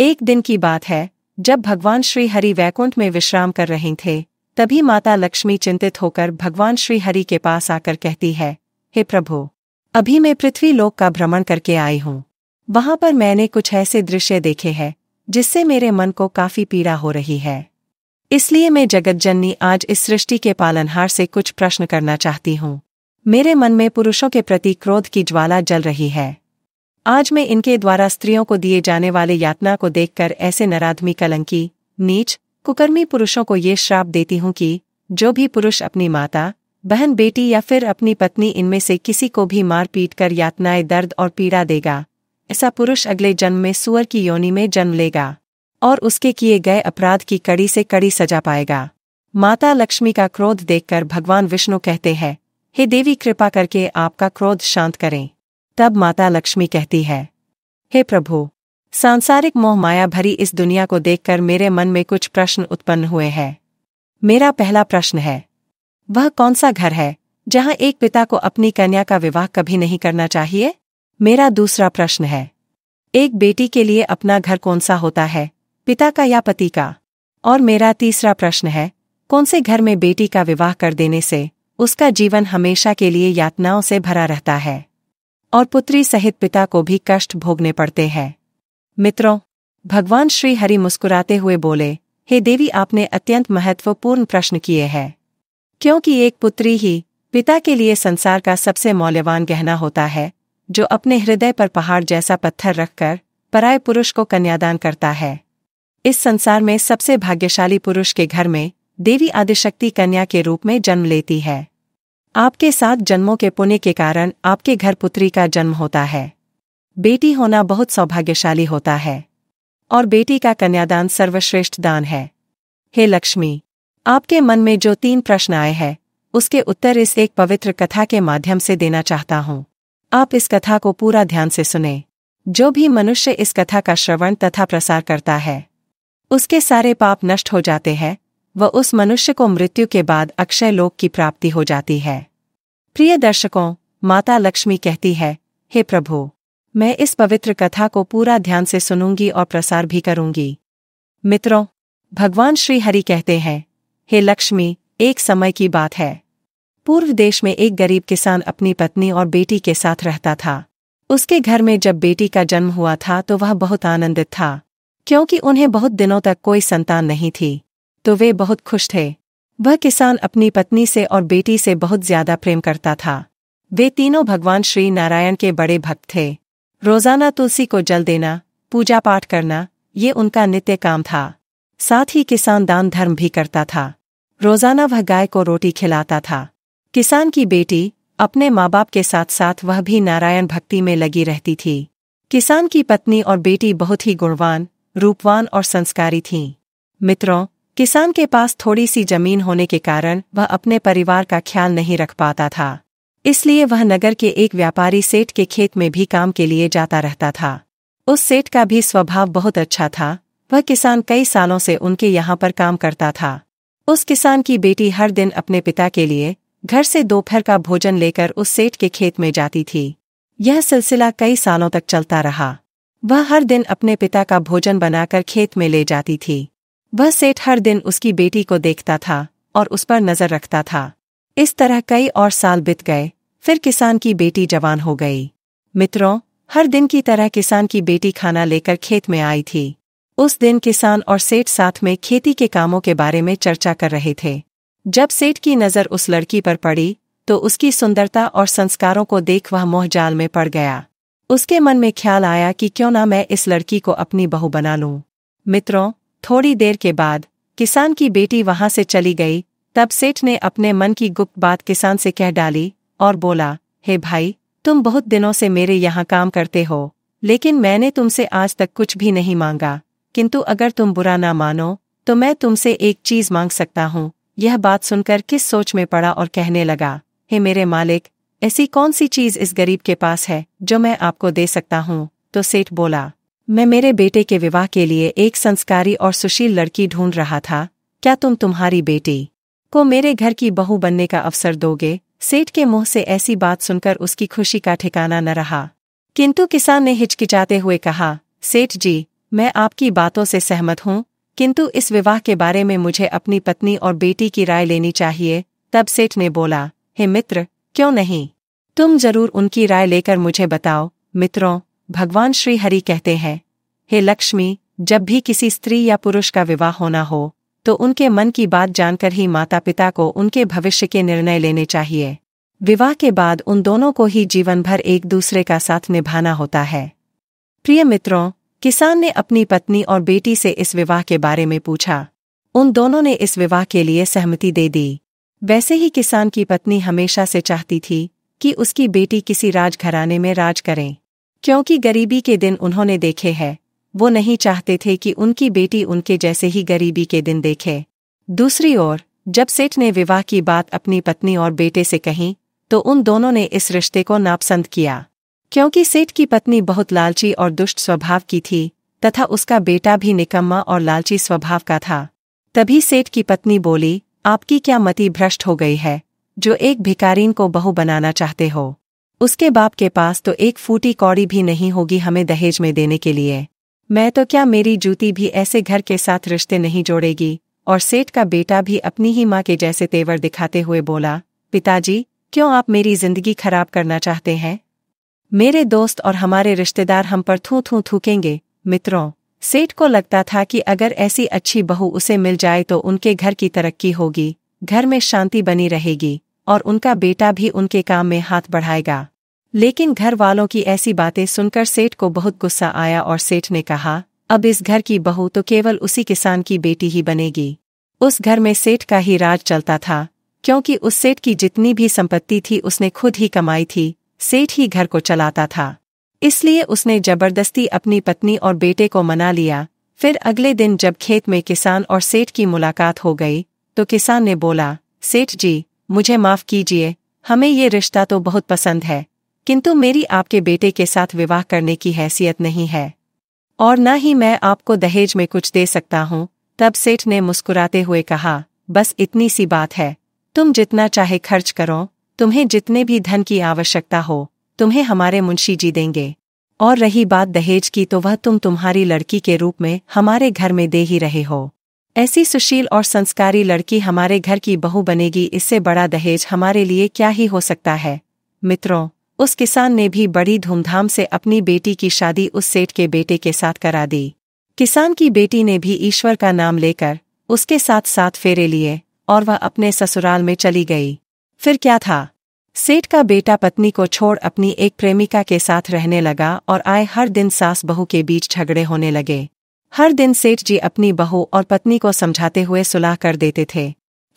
एक दिन की बात है जब भगवान श्री हरि वैकुंठ में विश्राम कर रहे थे तभी माता लक्ष्मी चिंतित होकर भगवान श्री हरि के पास आकर कहती है हे प्रभु अभी मैं पृथ्वी लोक का भ्रमण करके आई हूँ वहां पर मैंने कुछ ऐसे दृश्य देखे हैं जिससे मेरे मन को काफी पीड़ा हो रही है इसलिए मैं जननी आज इस सृष्टि के पालनहार से कुछ प्रश्न करना चाहती हूँ मेरे मन में पुरुषों के प्रति क्रोध की ज्वाला जल रही है आज मैं इनके द्वारा स्त्रियों को दिए जाने वाले यातना को देखकर ऐसे नराधमी कलंकी नीच कुकर्मी पुरुषों को ये श्राप देती हूँ कि जो भी पुरुष अपनी माता बहन बेटी या फिर अपनी पत्नी इनमें से किसी को भी मार पीट कर यातनाएं दर्द और पीड़ा देगा ऐसा पुरुष अगले जन्म में सुअर की योनि में जन्म लेगा और उसके किए गए अपराध की कड़ी से कड़ी सजा पाएगा माता लक्ष्मी का क्रोध देखकर भगवान विष्णु कहते हैं हे देवी कृपा करके आपका क्रोध शांत करें तब माता लक्ष्मी कहती है हे प्रभु सांसारिक मोह माया भरी इस दुनिया को देखकर मेरे मन में कुछ प्रश्न उत्पन्न हुए हैं मेरा पहला प्रश्न है वह कौन सा घर है जहां एक पिता को अपनी कन्या का विवाह कभी नहीं करना चाहिए मेरा दूसरा प्रश्न है एक बेटी के लिए अपना घर कौन सा होता है पिता का या पति का और मेरा तीसरा प्रश्न है कौन से घर में बेटी का विवाह कर देने से उसका जीवन हमेशा के लिए यातनाओं से भरा रहता है और पुत्री सहित पिता को भी कष्ट भोगने पड़ते हैं मित्रों भगवान श्री हरि मुस्कुराते हुए बोले हे देवी आपने अत्यंत महत्वपूर्ण प्रश्न किए हैं क्योंकि एक पुत्री ही पिता के लिए संसार का सबसे मौल्यवान गहना होता है जो अपने हृदय पर पहाड़ जैसा पत्थर रखकर पराय पुरुष को कन्यादान करता है इस संसार में सबसे भाग्यशाली पुरुष के घर में देवी आदिशक्ति कन्या के रूप में जन्म लेती है आपके सात जन्मों के पुण्य के कारण आपके घर पुत्री का जन्म होता है बेटी होना बहुत सौभाग्यशाली होता है और बेटी का कन्यादान सर्वश्रेष्ठ दान है हे लक्ष्मी आपके मन में जो तीन प्रश्न आए हैं उसके उत्तर इस एक पवित्र कथा के माध्यम से देना चाहता हूँ आप इस कथा को पूरा ध्यान से सुने जो भी मनुष्य इस कथा का श्रवण तथा प्रसार करता है उसके सारे पाप नष्ट हो जाते हैं व उस मनुष्य को मृत्यु के बाद अक्षय लोक की प्राप्ति हो जाती है प्रिय दर्शकों माता लक्ष्मी कहती है हे प्रभु मैं इस पवित्र कथा को पूरा ध्यान से सुनूंगी और प्रसार भी करूंगी मित्रों भगवान श्री हरि कहते हैं हे लक्ष्मी एक समय की बात है पूर्व देश में एक गरीब किसान अपनी पत्नी और बेटी के साथ रहता था उसके घर में जब बेटी का जन्म हुआ था तो वह बहुत आनंदित था क्योंकि उन्हें बहुत दिनों तक कोई संतान नहीं थी तो वे बहुत खुश थे वह किसान अपनी पत्नी से और बेटी से बहुत ज्यादा प्रेम करता था वे तीनों भगवान श्री नारायण के बड़े भक्त थे रोजाना तुलसी को जल देना पूजा पाठ करना ये उनका नित्य काम था साथ ही किसान दान धर्म भी करता था रोजाना वह गाय को रोटी खिलाता था किसान की बेटी अपने माँ बाप के साथ साथ वह भी नारायण भक्ति में लगी रहती थी किसान की पत्नी और बेटी बहुत ही गुणवान रूपवान और संस्कारी थीं। मित्रों किसान के पास थोड़ी सी जमीन होने के कारण वह अपने परिवार का ख्याल नहीं रख पाता था इसलिए वह नगर के एक व्यापारी सेठ के खेत में भी काम के लिए जाता रहता था उस सेठ का भी स्वभाव बहुत अच्छा था वह किसान कई सालों से उनके यहाँ पर काम करता था उस किसान की बेटी हर दिन अपने पिता के लिए घर से दोपहर का भोजन लेकर उस सेठ के खेत में जाती थी यह सिलसिला कई सालों तक चलता रहा वह हर दिन अपने पिता का भोजन बनाकर खेत में ले जाती थी वह सेठ हर दिन उसकी बेटी को देखता था और उस पर नजर रखता था इस तरह कई और साल बीत गए फिर किसान की बेटी जवान हो गई मित्रों हर दिन की तरह किसान की बेटी खाना लेकर खेत में आई थी उस दिन किसान और सेठ साथ में खेती के कामों के बारे में चर्चा कर रहे थे जब सेठ की नज़र उस लड़की पर पड़ी तो उसकी सुंदरता और संस्कारों को देख वह मोहजाल में पड़ गया उसके मन में ख्याल आया कि क्यों ना मैं इस लड़की को अपनी बहू बना लूं मित्रों थोड़ी देर के बाद किसान की बेटी वहां से चली गई तब सेठ ने अपने मन की गुप्त बात किसान से कह डाली और बोला हे hey भाई तुम बहुत दिनों से मेरे यहाँ काम करते हो लेकिन मैंने तुमसे आज तक कुछ भी नहीं मांगा किंतु अगर तुम बुरा ना मानो तो मैं तुमसे एक चीज मांग सकता हूँ यह बात सुनकर किस सोच में पड़ा और कहने लगा हे मेरे मालिक ऐसी कौन सी चीज इस गरीब के पास है जो मैं आपको दे सकता हूँ तो सेठ बोला मैं मेरे बेटे के विवाह के लिए एक संस्कारी और सुशील लड़की ढूंढ रहा था क्या तुम तुम्हारी बेटी को मेरे घर की बहू बनने का अवसर दोगे सेठ के मुंह से ऐसी बात सुनकर उसकी खुशी का ठिकाना न रहा किंतु किसान ने हिचकिचाते हुए कहा सेठ जी मैं आपकी बातों से सहमत हूँ किंतु इस विवाह के बारे में मुझे अपनी पत्नी और बेटी की राय लेनी चाहिए तब सेठ ने बोला हे मित्र क्यों नहीं तुम जरूर उनकी राय लेकर मुझे बताओ मित्रों भगवान श्री हरि कहते हैं हे लक्ष्मी जब भी किसी स्त्री या पुरुष का विवाह होना हो तो उनके मन की बात जानकर ही माता पिता को उनके भविष्य के निर्णय लेने चाहिए विवाह के बाद उन दोनों को ही जीवन भर एक दूसरे का साथ निभाना होता है प्रिय मित्रों किसान ने अपनी पत्नी और बेटी से इस विवाह के बारे में पूछा उन दोनों ने इस विवाह के लिए सहमति दे दी वैसे ही किसान की पत्नी हमेशा से चाहती थी कि उसकी बेटी किसी राजघराने में राज करें क्योंकि गरीबी के दिन उन्होंने देखे हैं वो नहीं चाहते थे कि उनकी बेटी उनके जैसे ही गरीबी के दिन देखे दूसरी ओर जब सेठ ने विवाह की बात अपनी पत्नी और बेटे से कही तो उन दोनों ने इस रिश्ते को नापसंद किया क्योंकि सेठ की पत्नी बहुत लालची और दुष्ट स्वभाव की थी तथा उसका बेटा भी निकम्मा और लालची स्वभाव का था तभी सेठ की पत्नी बोली आपकी क्या मति भ्रष्ट हो गई है जो एक भिकारीन को बहु बनाना चाहते हो उसके बाप के पास तो एक फूटी कौड़ी भी नहीं होगी हमें दहेज में देने के लिए मैं तो क्या मेरी जूती भी ऐसे घर के साथ रिश्ते नहीं जोड़ेगी और सेठ का बेटा भी अपनी ही माँ के जैसे तेवर दिखाते हुए बोला पिताजी क्यों आप मेरी जिंदगी खराब करना चाहते हैं मेरे दोस्त और हमारे रिश्तेदार हम पर थू थू थूकेंगे मित्रों सेठ को लगता था कि अगर ऐसी अच्छी बहू उसे मिल जाए तो उनके घर की तरक्की होगी घर में शांति बनी रहेगी और उनका बेटा भी उनके काम में हाथ बढ़ाएगा लेकिन घर वालों की ऐसी बातें सुनकर सेठ को बहुत गुस्सा आया और सेठ ने कहा अब इस घर की बहू तो केवल उसी किसान की बेटी ही बनेगी उस घर में सेठ का ही राज चलता था क्योंकि उस सेठ की जितनी भी संपत्ति थी उसने खुद ही कमाई थी सेठ ही घर को चलाता था इसलिए उसने जबरदस्ती अपनी पत्नी और बेटे को मना लिया फिर अगले दिन जब खेत में किसान और सेठ की मुलाकात हो गई तो किसान ने बोला सेठ जी मुझे माफ कीजिए हमें ये रिश्ता तो बहुत पसंद है किंतु मेरी आपके बेटे के साथ विवाह करने की हैसियत नहीं है और न ही मैं आपको दहेज में कुछ दे सकता हूँ तब सेठ ने मुस्कुराते हुए कहा बस इतनी सी बात है तुम जितना चाहे खर्च करो तुम्हें जितने भी धन की आवश्यकता हो तुम्हें हमारे मुंशी जी देंगे और रही बात दहेज की तो वह तुम तुम्हारी लड़की के रूप में हमारे घर में दे ही रहे हो ऐसी सुशील और संस्कारी लड़की हमारे घर की बहू बनेगी इससे बड़ा दहेज हमारे लिए क्या ही हो सकता है मित्रों उस किसान ने भी बड़ी धूमधाम से अपनी बेटी की शादी उस सेठ के बेटे के साथ करा दी किसान की बेटी ने भी ईश्वर का नाम लेकर उसके साथ साथ फेरे लिए और वह अपने ससुराल में चली गई फिर क्या था सेठ का बेटा पत्नी को छोड़ अपनी एक प्रेमिका के साथ रहने लगा और आए हर दिन सास बहू के बीच झगड़े होने लगे हर दिन सेठ जी अपनी बहू और पत्नी को समझाते हुए सुलह कर देते थे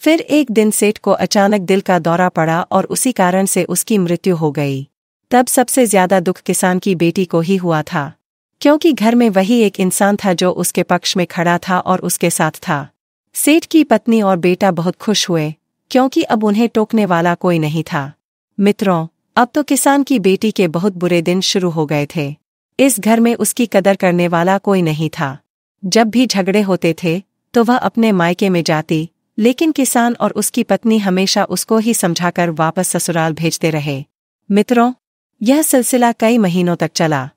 फिर एक दिन सेठ को अचानक दिल का दौरा पड़ा और उसी कारण से उसकी मृत्यु हो गई तब सबसे ज्यादा दुख किसान की बेटी को ही हुआ था क्योंकि घर में वही एक इंसान था जो उसके पक्ष में खड़ा था और उसके साथ था सेठ की पत्नी और बेटा बहुत खुश हुए क्योंकि अब उन्हें टोकने वाला कोई नहीं था मित्रों अब तो किसान की बेटी के बहुत बुरे दिन शुरू हो गए थे इस घर में उसकी कदर करने वाला कोई नहीं था जब भी झगड़े होते थे तो वह अपने मायके में जाती लेकिन किसान और उसकी पत्नी हमेशा उसको ही समझाकर वापस ससुराल भेजते रहे मित्रों यह सिलसिला कई महीनों तक चला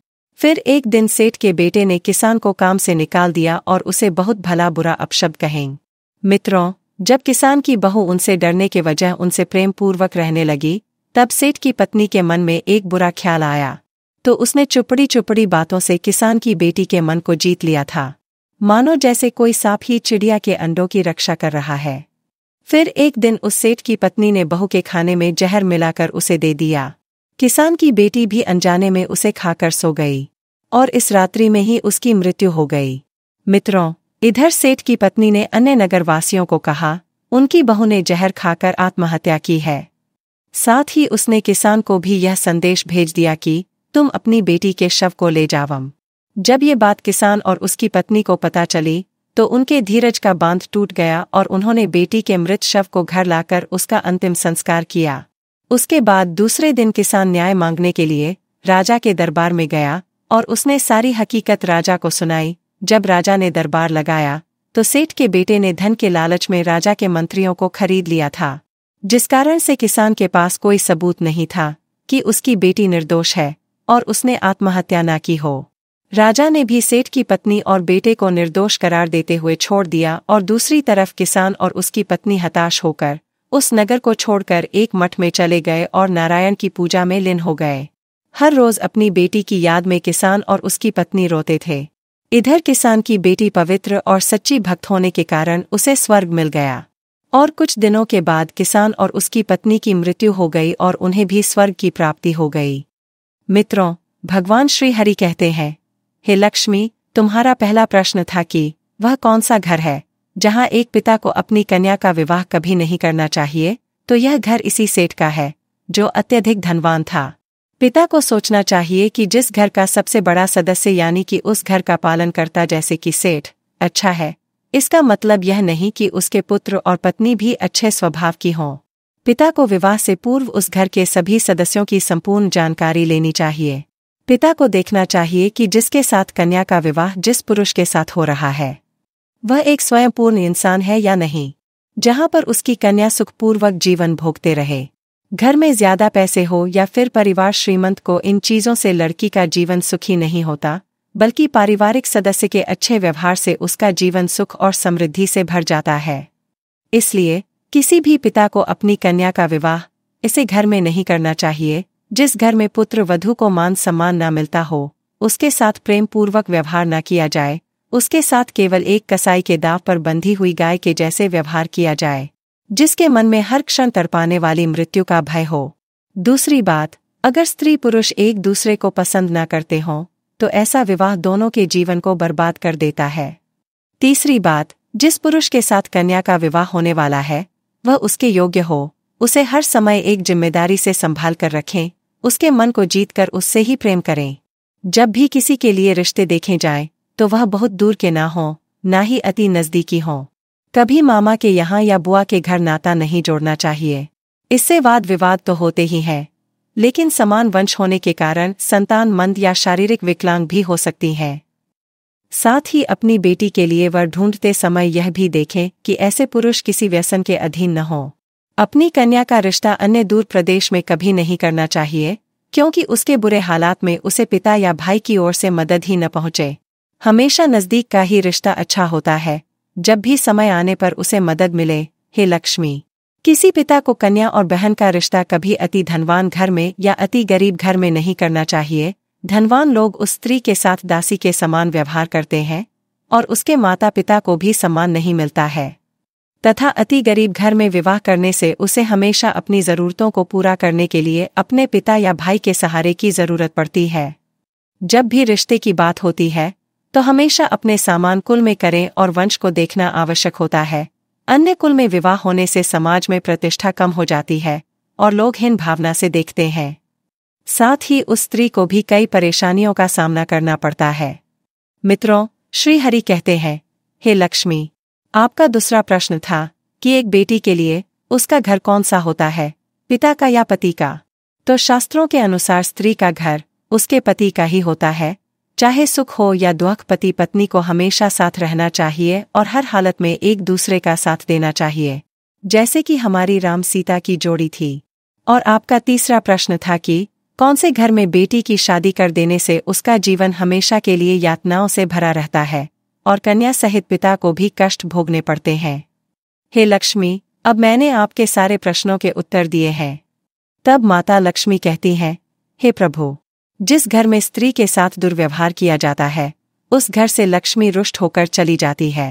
फिर एक दिन सेठ के बेटे ने किसान को काम से निकाल दिया और उसे बहुत भला बुरा अपशब्द कहें मित्रों जब किसान की बहू उनसे डरने के वजह उनसे प्रेम पूर्वक रहने लगी तब सेठ की पत्नी के मन में एक बुरा ख्याल आया तो उसने चुपड़ी चुपड़ी बातों से किसान की बेटी के मन को जीत लिया था मानो जैसे कोई सांप ही चिड़िया के अंडों की रक्षा कर रहा है फिर एक दिन उस सेठ की पत्नी ने बहू के खाने में जहर मिलाकर उसे दे दिया किसान की बेटी भी अनजाने में उसे खाकर सो गई और इस रात्रि में ही उसकी मृत्यु हो गई मित्रों इधर सेठ की पत्नी ने अन्य नगरवासियों को कहा उनकी बहू ने जहर खाकर आत्महत्या की है साथ ही उसने किसान को भी यह संदेश भेज दिया कि तुम अपनी बेटी के शव को ले जावम जब ये बात किसान और उसकी पत्नी को पता चली तो उनके धीरज का बांध टूट गया और उन्होंने बेटी के मृत शव को घर लाकर उसका अंतिम संस्कार किया उसके बाद दूसरे दिन किसान न्याय मांगने के लिए राजा के दरबार में गया और उसने सारी हकीकत राजा को सुनाई जब राजा ने दरबार लगाया तो सेठ के बेटे ने धन के लालच में राजा के मंत्रियों को खरीद लिया था जिस कारण से किसान के पास कोई सबूत नहीं था कि उसकी बेटी निर्दोष है और उसने आत्महत्या न की हो राजा ने भी सेठ की पत्नी और बेटे को निर्दोष करार देते हुए छोड़ दिया और दूसरी तरफ किसान और उसकी पत्नी हताश होकर उस नगर को छोड़कर एक मठ में चले गए और नारायण की पूजा में लीन हो गए हर रोज अपनी बेटी की याद में किसान और उसकी पत्नी रोते थे इधर किसान की बेटी पवित्र और सच्ची भक्त होने के कारण उसे स्वर्ग मिल गया और कुछ दिनों के बाद किसान और उसकी पत्नी की मृत्यु हो गई और उन्हें भी स्वर्ग की प्राप्ति हो गई मित्रों भगवान श्री हरि कहते हैं हे लक्ष्मी तुम्हारा पहला प्रश्न था कि वह कौन सा घर है जहाँ एक पिता को अपनी कन्या का विवाह कभी नहीं करना चाहिए तो यह घर इसी सेठ का है जो अत्यधिक धनवान था पिता को सोचना चाहिए कि जिस घर का सबसे बड़ा सदस्य यानी कि उस घर का पालन करता जैसे कि सेठ अच्छा है इसका मतलब यह नहीं कि उसके पुत्र और पत्नी भी अच्छे स्वभाव की हों पिता को विवाह से पूर्व उस घर के सभी सदस्यों की संपूर्ण जानकारी लेनी चाहिए पिता को देखना चाहिए कि जिसके साथ कन्या का विवाह जिस पुरुष के साथ हो रहा है वह एक स्वयंपूर्ण इंसान है या नहीं जहां पर उसकी कन्या सुखपूर्वक जीवन भोगते रहे घर में ज्यादा पैसे हो या फिर परिवार श्रीमंत को इन चीजों से लड़की का जीवन सुखी नहीं होता बल्कि पारिवारिक सदस्य के अच्छे व्यवहार से उसका जीवन सुख और समृद्धि से भर जाता है इसलिए किसी भी पिता को अपनी कन्या का विवाह इसे घर में नहीं करना चाहिए जिस घर में पुत्र वधु को मान सम्मान न मिलता हो उसके साथ प्रेम पूर्वक व्यवहार न किया जाए उसके साथ केवल एक कसाई के दाव पर बंधी हुई गाय के जैसे व्यवहार किया जाए जिसके मन में हर क्षण तड़पाने वाली मृत्यु का भय हो दूसरी बात अगर स्त्री पुरुष एक दूसरे को पसंद न करते हों तो ऐसा विवाह दोनों के जीवन को बर्बाद कर देता है तीसरी बात जिस पुरुष के साथ कन्या का विवाह होने वाला है वह उसके योग्य हो उसे हर समय एक जिम्मेदारी से संभाल कर रखें उसके मन को जीतकर उससे ही प्रेम करें जब भी किसी के लिए रिश्ते देखे जाए तो वह बहुत दूर के ना हों ना ही अति नज़दीकी हों कभी मामा के यहाँ या बुआ के घर नाता नहीं जोड़ना चाहिए इससे वाद विवाद तो होते ही हैं लेकिन समान वंश होने के कारण संतान मंद या शारीरिक विकलांग भी हो सकती हैं साथ ही अपनी बेटी के लिए वर ढूंढते समय यह भी देखें कि ऐसे पुरुष किसी व्यसन के अधीन न हों अपनी कन्या का रिश्ता अन्य दूर प्रदेश में कभी नहीं करना चाहिए क्योंकि उसके बुरे हालात में उसे पिता या भाई की ओर से मदद ही न पहुंचे हमेशा नजदीक का ही रिश्ता अच्छा होता है जब भी समय आने पर उसे मदद मिले हे लक्ष्मी किसी पिता को कन्या और बहन का रिश्ता कभी अति धनवान घर में या अति गरीब घर में नहीं करना चाहिए धनवान लोग उस स्त्री के साथ दासी के समान व्यवहार करते हैं और उसके माता पिता को भी सम्मान नहीं मिलता है तथा अति गरीब घर में विवाह करने से उसे हमेशा अपनी जरूरतों को पूरा करने के लिए अपने पिता या भाई के सहारे की जरूरत पड़ती है जब भी रिश्ते की बात होती है तो हमेशा अपने सामान कुल में करें और वंश को देखना आवश्यक होता है अन्य कुल में विवाह होने से समाज में प्रतिष्ठा कम हो जाती है और लोग हिन भावना से देखते हैं साथ ही उस स्त्री को भी कई परेशानियों का सामना करना पड़ता है मित्रों श्रीहरि कहते हैं हे लक्ष्मी आपका दूसरा प्रश्न था कि एक बेटी के लिए उसका घर कौन सा होता है पिता का या पति का तो शास्त्रों के अनुसार स्त्री का घर उसके पति का ही होता है चाहे सुख हो या दुख पति पत्नी को हमेशा साथ रहना चाहिए और हर हालत में एक दूसरे का साथ देना चाहिए जैसे कि हमारी राम सीता की जोड़ी थी और आपका तीसरा प्रश्न था कि कौन से घर में बेटी की शादी कर देने से उसका जीवन हमेशा के लिए यातनाओं से भरा रहता है और कन्या सहित पिता को भी कष्ट भोगने पड़ते हैं हे लक्ष्मी अब मैंने आपके सारे प्रश्नों के उत्तर दिए हैं तब माता लक्ष्मी कहती हैं हे प्रभु जिस घर में स्त्री के साथ दुर्व्यवहार किया जाता है उस घर से लक्ष्मी रुष्ट होकर चली जाती है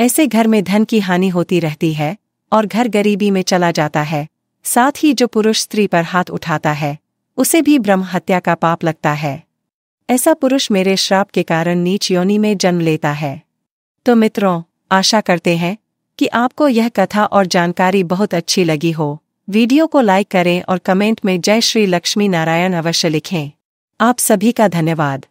ऐसे घर में धन की हानि होती रहती है और घर गरीबी में चला जाता है साथ ही जो पुरुष स्त्री पर हाथ उठाता है उसे भी ब्रह्म हत्या का पाप लगता है ऐसा पुरुष मेरे श्राप के कारण नीच योनि में जन्म लेता है तो मित्रों आशा करते हैं कि आपको यह कथा और जानकारी बहुत अच्छी लगी हो वीडियो को लाइक करें और कमेंट में जय श्री लक्ष्मी नारायण अवश्य लिखें आप सभी का धन्यवाद